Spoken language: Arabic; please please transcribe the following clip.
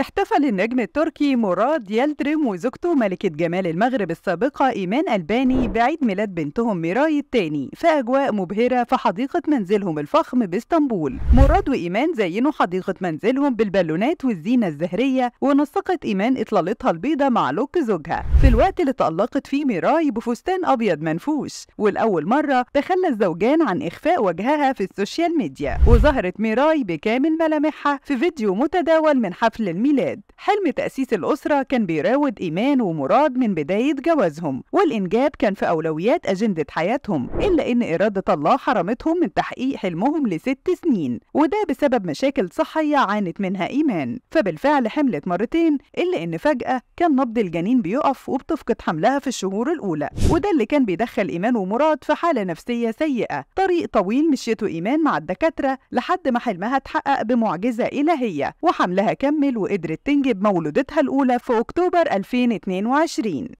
احتفل النجم التركي مراد يلدرم وزوجته ملكة جمال المغرب السابقة إيمان ألباني بعيد ميلاد بنتهم ميراي الثاني في أجواء مبهرة في حديقة منزلهم الفخم باسطنبول مراد وإيمان زينوا حديقة منزلهم بالبالونات والزينة الزهرية ونسقت إيمان إطلالتها البيضة مع لوك زوجها في الوقت اللي تألقت فيه ميراي بفستان أبيض منفوش والأول مرة تخلى الزوجان عن إخفاء وجهها في السوشيال ميديا وظهرت ميراي بكامل ملامحها في فيديو متداول من حفل الميديا الميلاد حلم تأسيس الأسرة كان بيراود إيمان ومراد من بداية جوازهم والإنجاب كان في أولويات أجندة حياتهم إلا إن إرادة الله حرمتهم من تحقيق حلمهم لست سنين وده بسبب مشاكل صحية عانت منها إيمان فبالفعل حملت مرتين إلا إن فجأة كان نبض الجنين بيقف وبتفقد حملها في الشهور الأولى وده اللي كان بيدخل إيمان ومراد في حالة نفسية سيئة طريق طويل مشيته إيمان مع الدكاترة لحد ما حلمها اتحقق بمعجزة إلهية وحملها كمل وقدر قدرت تنجب مولودتها الأولى في أكتوبر 2022